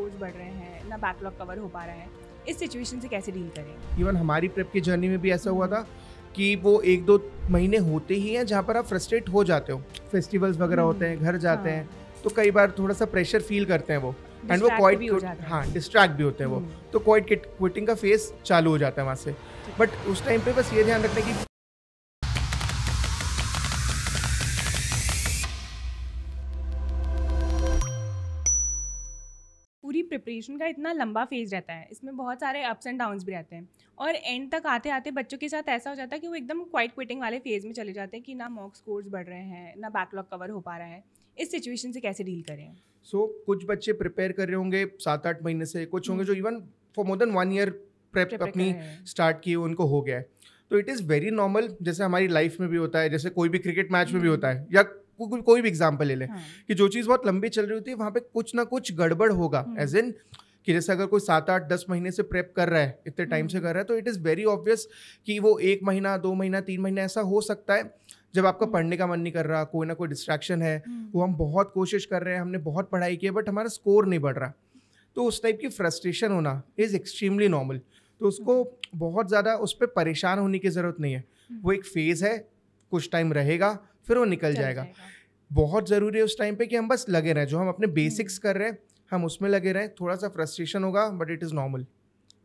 Scores बढ़ रहे हैं ना बैकलॉग कवर हो पा रहा है इस सिचुएशन से कैसे डील करें इवन हमारी प्रेप की जर्नी में भी ऐसा हुआ था कि वो एक दो महीने होते ही हैं जहाँ पर आप फ्रस्ट्रेट हो जाते हो फेस्टिवल्स वगैरह होते हैं हम्म, घर जाते हाँ। हैं तो कई बार थोड़ा सा प्रेशर फील करते हैं वो एंड वो क्वाइट भी हो हाँ डिस्ट्रैक्ट भी होते हैं वो हम्म। तो क्वाइट क्विटिंग का फेस चालू हो जाता है वहाँ से बट उस टाइम पे बस ये ध्यान रखना कि प्रिपरेशन का इतना लंबा फेज रहता है इसमें बहुत सारे अप्स एंड डाउन्स भी रहते हैं और एंड तक आते आते बच्चों के साथ ऐसा हो जाता है कि वो एकदम क्वाइट क्विटिंग वाले फेज़ में चले जाते हैं कि ना मॉक स्कोर्स बढ़ रहे हैं ना बैकलॉग कवर हो पा रहा है इस सिचुएशन से कैसे डील करें सो so, कुछ बच्चे प्रिपेयर कर रहे होंगे सात आठ महीने से कुछ होंगे हम्म। जो even for more than one year prep अपनी स्टार्ट किए उनको हो गया है तो इट इज़ वेरी नॉर्मल जैसे हमारी लाइफ में भी होता है जैसे कोई भी क्रिकेट मैच में भी हम्म। होता है या गूगल कोई भी एग्जाम्पल ले लें हाँ. कि जो चीज़ बहुत लंबी चल रही होती है वहाँ पे कुछ ना कुछ गड़बड़ होगा एज हम्म। इन कि जैसे अगर कोई सात आठ दस महीने से प्रेप कर रहा है इतने टाइम से हम्म। कर रहा है तो इट इज़ वेरी ऑब्वियस कि वो एक महीना दो महीना तीन महीना ऐसा हो सकता है जब आपका हम्म। पढ़ने का मन नहीं कर रहा कोई ना कोई डिस्ट्रैक्शन है वो तो हम बहुत कोशिश कर रहे हैं हमने बहुत पढ़ाई की है बट हमारा स्कोर नहीं बढ़ रहा तो उस टाइप की फ्रस्ट्रेशन होना इज़ एक्सट्रीमली नॉर्मल तो उसको बहुत ज़्यादा उस पर परेशान होने की ज़रूरत नहीं है वो एक फ़ेज़ है कुछ टाइम रहेगा फिर वो निकल जाएगा।, बहुत ज़रूरी है उस टाइम पे कि हम बस लगे रहें जो हम अपने बेसिक्स हम्म। कर रहे हैं हम उसमें लगे रहें थोड़ा सा फ्रस्ट्रेशन होगा बट इट इज़ नॉर्मल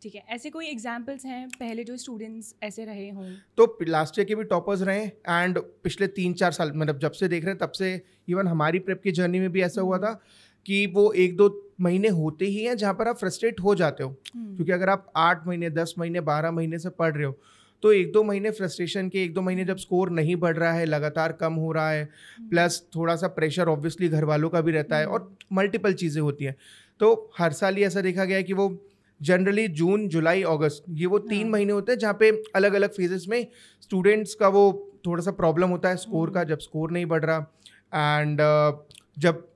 ठीक है ऐसे कोई एग्जाम्पल्स हैं पहले जो स्टूडेंट्स ऐसे रहे हों तो लास्ट ईयर के भी टॉपर्स रहे एंड पिछले तीन चार साल मतलब जब से देख रहे हैं तब से इवन हमारी प्रेप की जर्नी में भी ऐसा हुआ था हम्म। कि वो एक दो महीने होते ही हैं जहाँ पर आप फ्रस्ट्रेट हो जाते हो हम्म। क्योंकि अगर आप आठ महीने दस महीने बारह महीने से पढ़ रहे हो तो एक दो महीने फ्रस्ट्रेशन के एक दो महीने जब स्कोर नहीं बढ़ रहा है लगातार कम हो रहा है प्लस थोड़ा सा प्रेशर ऑब्वियसली घर वालों का भी रहता है हम्म। और मल्टीपल चीज़ें होती हैं तो हर साल ये ऐसा देखा गया है कि वो जनरली जून जुलाई अगस्त ये वो तीन हाँ। महीने होते हैं जहाँ पे अलग अलग फेजेस में स्टूडेंट्स का वो थोड़ा सा प्रॉब्लम होता है स्कोर का हम्म। जब स्कोर नहीं बढ़ रहा एंड uh, जब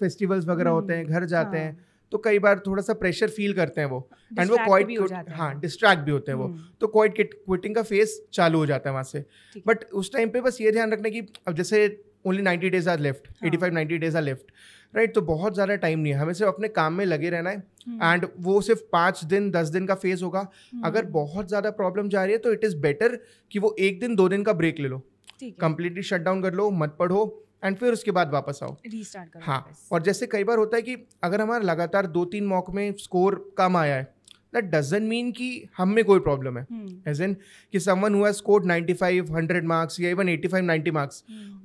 फेस्टिवल्स वगैरह होते हैं हम्म। घर जाते हाँ। हैं तो कई बार थोड़ा सा प्रेशर फील करते हैं वो एंड वो क्वाइट हाँ डिस्ट्रैक्ट भी होते हैं वो हम्म। तो क्वाइट क्विटिंग का फेस चालू हो जाता है वहाँ से बट उस टाइम पे बस ये ध्यान रखना कि अब जैसे only ninety days are left eighty five ninety days are left right तो बहुत ज़्यादा टाइम नहीं है हमें सिर्फ अपने काम में लगे रहना है एंड हम्म। वो सिर्फ पाँच दिन दस दिन का फेज होगा हम्म। अगर बहुत ज़्यादा प्रॉब्लम जा रही है तो इट इज़ बेटर कि वो एक दिन दो दिन का ब्रेक ले लो कंप्लीटली शट डाउन कर लो मत पढ़ो एंड फिर उसके बाद वापस आओ रीस्टार्ट हाँ और जैसे कई बार होता है कि अगर हमारा लगातार दो तीन मॉक में स्कोर कम आया है दैट डजन मीन कि हम में कोई प्रॉब्लम है एज हम्म। इन कि समवन हुआ स्कोर 95 100 मार्क्स या इवन 85 90 मार्क्स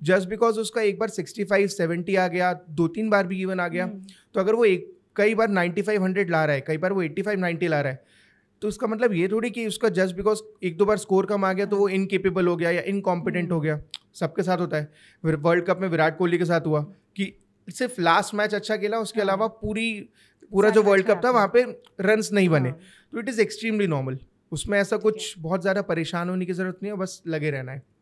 जस्ट बिकॉज उसका एक बार 65 70 आ गया दो तीन बार भी इवन आ गया hmm. तो अगर वो एक कई बार 95 100 ला रहा है कई बार वो 85 90 ला रहा है तो उसका मतलब ये थोड़ी कि उसका जस्ट बिकॉज एक दो बार स्कोर कम आ गया तो हाँ। वो इनकेपेबल हो गया या इनकॉम्पिटेंट हम्म। hmm. हो गया सबके साथ होता है वर्ल्ड कप में विराट कोहली के साथ हुआ कि सिर्फ लास्ट मैच अच्छा खेला उसके हाँ। अलावा पूरी पूरा जो वर्ल्ड कप था वहाँ पे रन नहीं बने हाँ। तो इट इज़ एक्सट्रीमली नॉर्मल उसमें ऐसा कुछ बहुत ज़्यादा परेशान होने की ज़रूरत नहीं है बस लगे रहना है